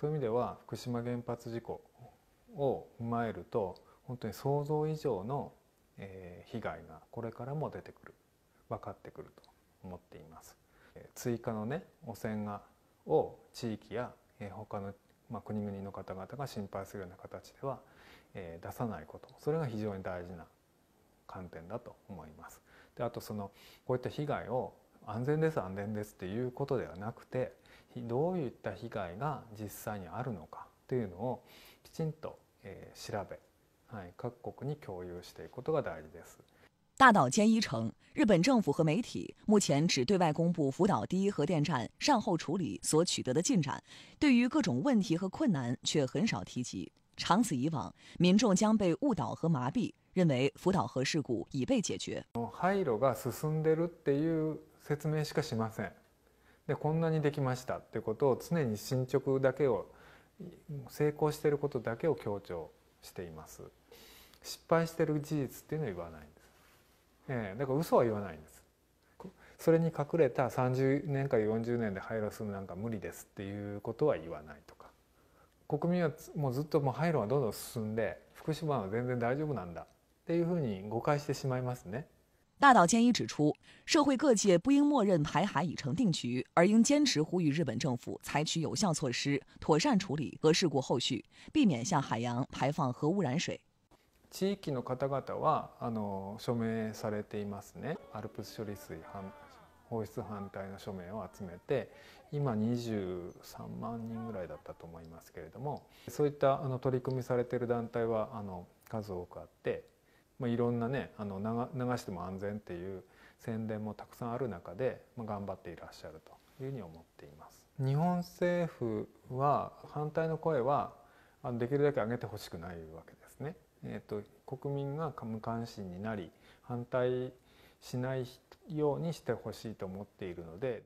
そういう意味では福島原発事故を踏まえると本当に想像以上の被害がこれからも出てくる分かってくると思っています。追加のね汚染がを地域や他のまあ、国々の方々が心配するような形では、え出さないことそれが非常に大事な観点だと思います。であとそのこういった被害を安全です安全ですっていうことではなくてどういった被害が実際にあるのかというのをきちんと、えー、調べ、はい、各国に共有していくことが大事です。大岛坚一称，日本政府和媒体目前只对外公布福岛第一核电站善后处理所取得的进展，对于各种问题和困难却很少提及。长此以往，民众将被误导和麻痹，认为福岛核事故已被解决。配慮が進んでるっていう説明しかしませんでこんなにできましたってことを常に進捗だけを成功していることだけを強調しています失敗してる事実っていうのは言わないんです、えー、だから嘘は言わないんですそれに隠れた30年か40年で廃炉するなんか無理ですっていうことは言わないとか国民はもうずっともう廃炉はどんどん進んで福島は全然大丈夫なんだっていうふうに誤解してしまいますね。大岛健一指出，社会各界不应默认排海已成定局，而应坚持呼吁日本政府采取有效措施，妥善处理核事故后续，避免向海洋排放核污染水。地域の方々はあの署名されていますね。アルプス処理水反放出反対の署名を集めて、今二十三万人ぐらいだったと思いますけれども、そういったあの取り組みされている団体はあの数多くあって。まあ、いろんなねあの流しても安全っていう宣伝もたくさんある中で、まあ、頑張っていらっしゃるというふうに思っています。日本政府は反対の声はあのできるだけ上げてほしくないわけですね。えーと国民が無関心になり反対しないようにしてほしいと思っているので。